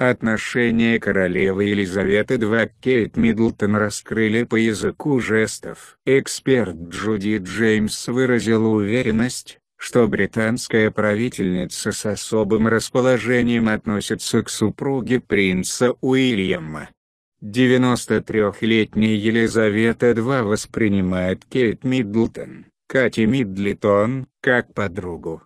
Отношения королевы Елизаветы II Кейт Миддлтон раскрыли по языку жестов. Эксперт Джуди Джеймс выразила уверенность, что британская правительница с особым расположением относится к супруге принца Уильяма. 93-летняя Елизавета II воспринимает Кейт Миддлтон, Кати Миддлитон, как подругу.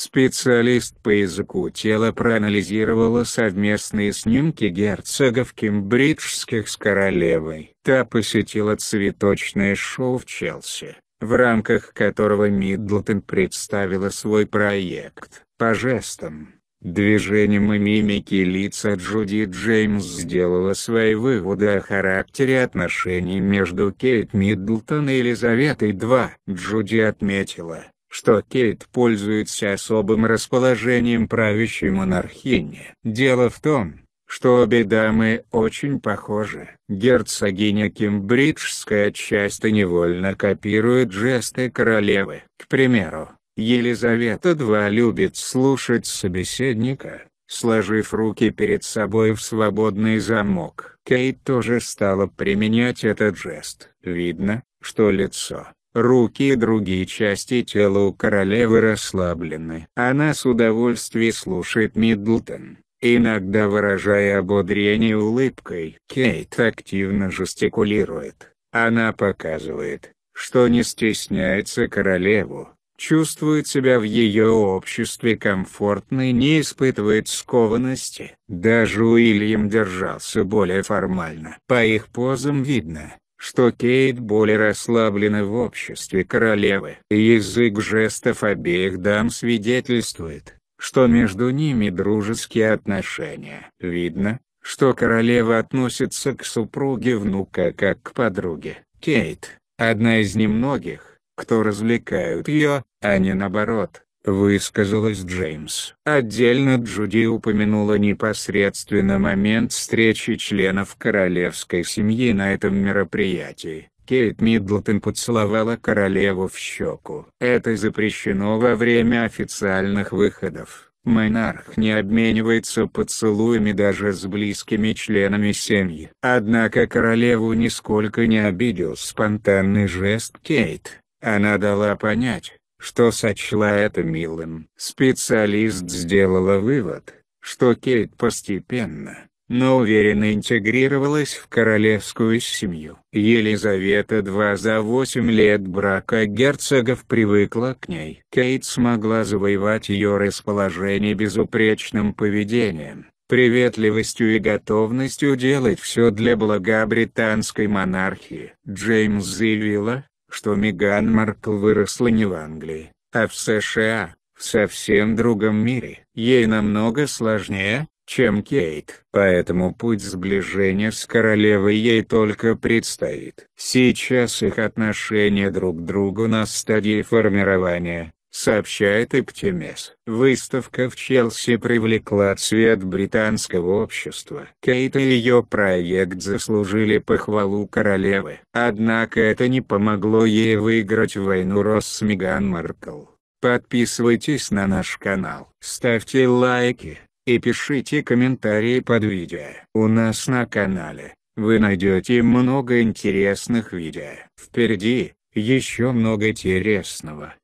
Специалист по языку тела проанализировала совместные снимки герцогов кембриджских с королевой. Та посетила цветочное шоу в Челси, в рамках которого Мидлтон представила свой проект. По жестам, движениям и мимике лица Джуди Джеймс сделала свои выводы о характере отношений между Кейт Мидлтон и Елизаветой II. Джуди отметила, что Кейт пользуется особым расположением правящей монархини. Дело в том, что обе дамы очень похожи. Герцогиня Кембриджская часто невольно копирует жесты королевы. К примеру, Елизавета II любит слушать собеседника, сложив руки перед собой в свободный замок. Кейт тоже стала применять этот жест. Видно, что лицо Руки и другие части тела у королевы расслаблены. Она с удовольствием слушает Миддлтон, иногда выражая ободрение улыбкой. Кейт активно жестикулирует. Она показывает, что не стесняется королеву, чувствует себя в ее обществе комфортно и не испытывает скованности. Даже Уильям держался более формально. По их позам видно, что Кейт более расслаблена в обществе королевы. Язык жестов обеих дам свидетельствует, что между ними дружеские отношения. Видно, что королева относится к супруге внука как к подруге. Кейт, одна из немногих, кто развлекают ее, а не наоборот высказалась Джеймс. Отдельно Джуди упомянула непосредственно момент встречи членов королевской семьи на этом мероприятии. Кейт Миддлтон поцеловала королеву в щеку. Это запрещено во время официальных выходов. Монарх не обменивается поцелуями даже с близкими членами семьи. Однако королеву нисколько не обидел спонтанный жест Кейт. Она дала понять, что сочла это милым. Специалист сделала вывод, что Кейт постепенно, но уверенно интегрировалась в королевскую семью. Елизавета II за 8 лет брака герцогов привыкла к ней. Кейт смогла завоевать ее расположение безупречным поведением, приветливостью и готовностью делать все для блага британской монархии. Джеймс заявила, что Меган Маркл выросла не в Англии, а в США, в совсем другом мире. Ей намного сложнее, чем Кейт. Поэтому путь сближения с королевой ей только предстоит. Сейчас их отношения друг к другу на стадии формирования, сообщает Эптимес. Выставка в Челси привлекла цвет британского общества. Кейт и ее проект заслужили похвалу королевы. Однако это не помогло ей выиграть войну Росс с Меган Маркл. Подписывайтесь на наш канал, ставьте лайки, и пишите комментарии под видео. У нас на канале, вы найдете много интересных видео. Впереди, еще много интересного.